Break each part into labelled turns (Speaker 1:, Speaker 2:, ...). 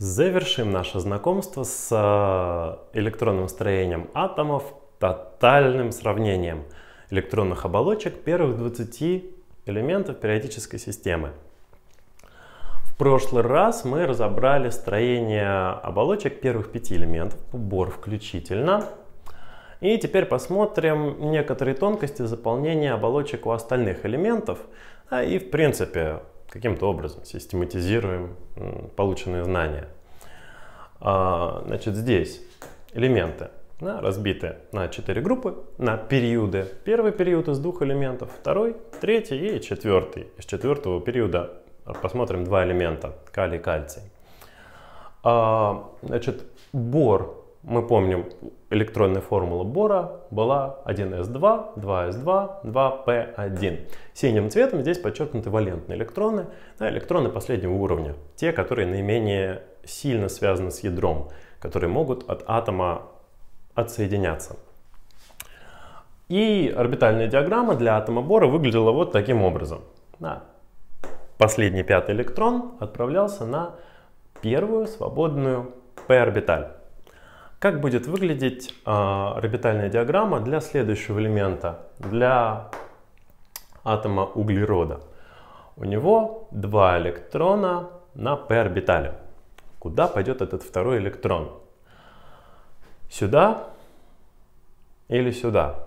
Speaker 1: Завершим наше знакомство с а, электронным строением атомов тотальным сравнением электронных оболочек первых 20 элементов периодической системы. В прошлый раз мы разобрали строение оболочек первых пяти элементов, убор включительно. И теперь посмотрим некоторые тонкости заполнения оболочек у остальных элементов, а и в принципе каким-то образом систематизируем полученные знания. А, значит, здесь элементы да, разбиты на четыре группы, на периоды. Первый период из двух элементов, второй, третий и четвертый. Из четвертого периода посмотрим два элемента, калий и кальций. А, значит, бор мы помним, электронная формула Бора была 1s2, 2s2, 2p1. Синим цветом здесь подчеркнуты валентные электроны, да, электроны последнего уровня, те, которые наименее сильно связаны с ядром, которые могут от атома отсоединяться. И орбитальная диаграмма для атома Бора выглядела вот таким образом. Да. Последний пятый электрон отправлялся на первую свободную p-орбиталь. Как будет выглядеть э, орбитальная диаграмма для следующего элемента, для атома углерода? У него два электрона на p орбитале. Куда пойдет этот второй электрон? Сюда или сюда?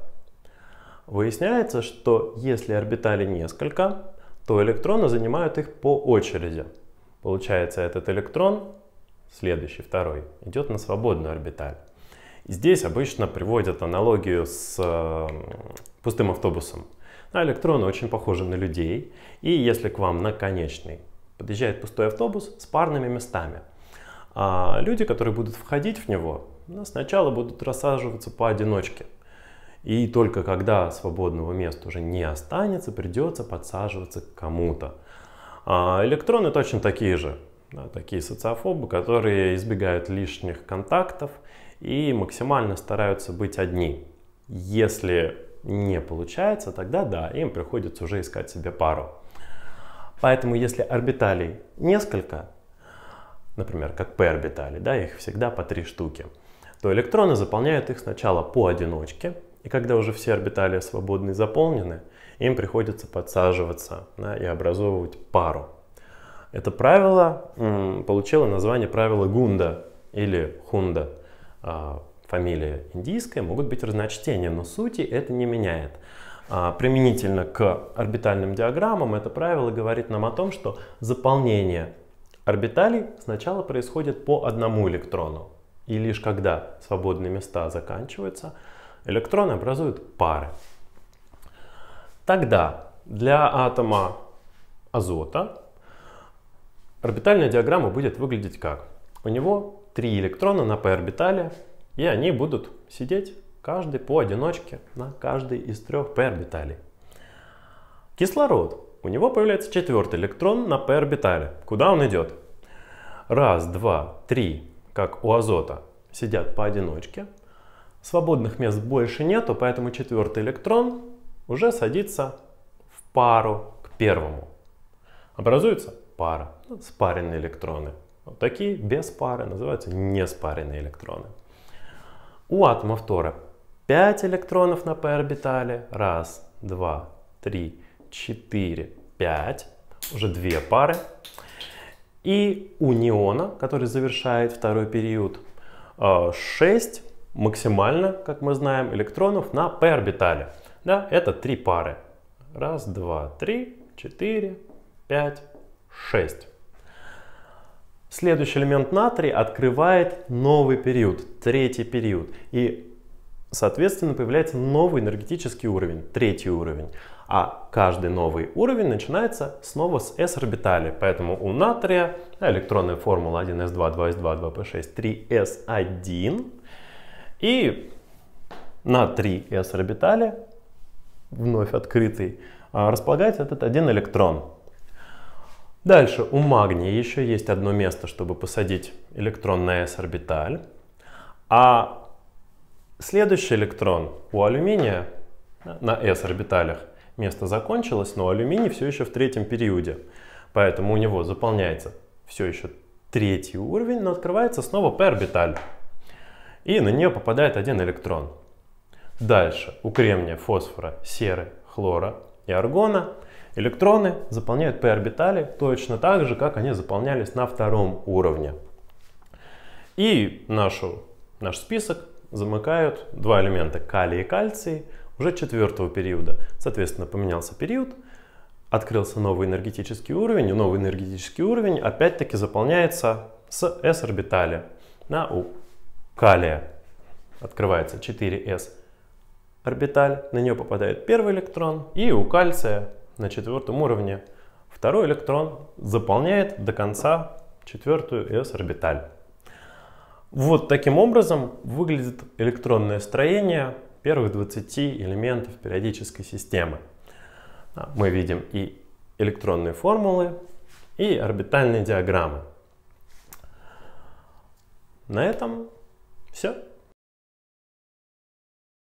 Speaker 1: Выясняется, что если орбиталей несколько, то электроны занимают их по очереди. Получается, этот электрон следующий, второй, идет на свободную орбиталь. И здесь обычно приводят аналогию с э, пустым автобусом. А электроны очень похожи на людей. И если к вам на конечный подъезжает пустой автобус с парными местами, а люди, которые будут входить в него, ну, сначала будут рассаживаться поодиночке. И только когда свободного места уже не останется, придется подсаживаться к кому-то. А электроны точно такие же да, э, такие социофобы, которые избегают лишних контактов и максимально стараются быть одни. Если не получается, тогда да, им приходится уже искать себе пару. Поэтому если орбиталей несколько, например, как p-орбитали, да, их всегда по три штуки, то электроны заполняют их сначала по одиночке, и когда уже все орбитали свободные заполнены, им приходится подсаживаться да, и образовывать пару. Это правило получило название правила Гунда или Хунда. А, фамилия индийская, могут быть разночтения, но сути это не меняет. А, применительно к орбитальным диаграммам это правило говорит нам о том, что заполнение орбиталей сначала происходит по одному электрону. И лишь когда свободные места заканчиваются, электроны образуют пары. Тогда для атома азота Орбитальная диаграмма будет выглядеть как? У него три электрона на p-орбитале, и они будут сидеть каждый поодиночке на каждой из трех p-орбиталей. Кислород. У него появляется четвертый электрон на p-орбитале. Куда он идет? Раз, два, три, как у азота, сидят поодиночке. Свободных мест больше нету, поэтому четвертый электрон уже садится в пару к первому. Образуется пара спаренные электроны. Вот такие без пары называются неспаренные электроны. У атома фтора 5 электронов на p-орбитале. Раз, два, три, четыре, пять. Уже две пары. И у неона, который завершает второй период, 6 э, максимально, как мы знаем, электронов на p-орбитале. Да, это три пары. Раз, два, три, четыре, пять, шесть. Следующий элемент натрия открывает новый период, третий период. И, соответственно, появляется новый энергетический уровень, третий уровень. А каждый новый уровень начинается снова с S-орбитали. Поэтому у натрия электронная формула 1s2, 2s2, 2p6, 3s1. И на 3s орбитали, вновь открытый, а, располагается этот один электрон. Дальше у магния еще есть одно место, чтобы посадить электрон на s-орбиталь. А следующий электрон у алюминия на s-орбиталях место закончилось, но алюминий все еще в третьем периоде. Поэтому у него заполняется все еще третий уровень, но открывается снова p-орбиталь. И на нее попадает один электрон. Дальше у кремния, фосфора, серы, хлора и аргона – Электроны заполняют p-орбитали точно так же, как они заполнялись на втором уровне. И нашу, наш список замыкают два элемента калия и кальций уже четвертого периода. Соответственно, поменялся период, открылся новый энергетический уровень, и новый энергетический уровень опять-таки заполняется с s-орбитали на у калия. Открывается 4s орбиталь, на нее попадает первый электрон, и у кальция на четвертом уровне. Второй электрон заполняет до конца четвертую s-орбиталь. Вот таким образом выглядит электронное строение первых 20 элементов периодической системы. А, мы видим и электронные формулы, и орбитальные диаграммы. На этом все.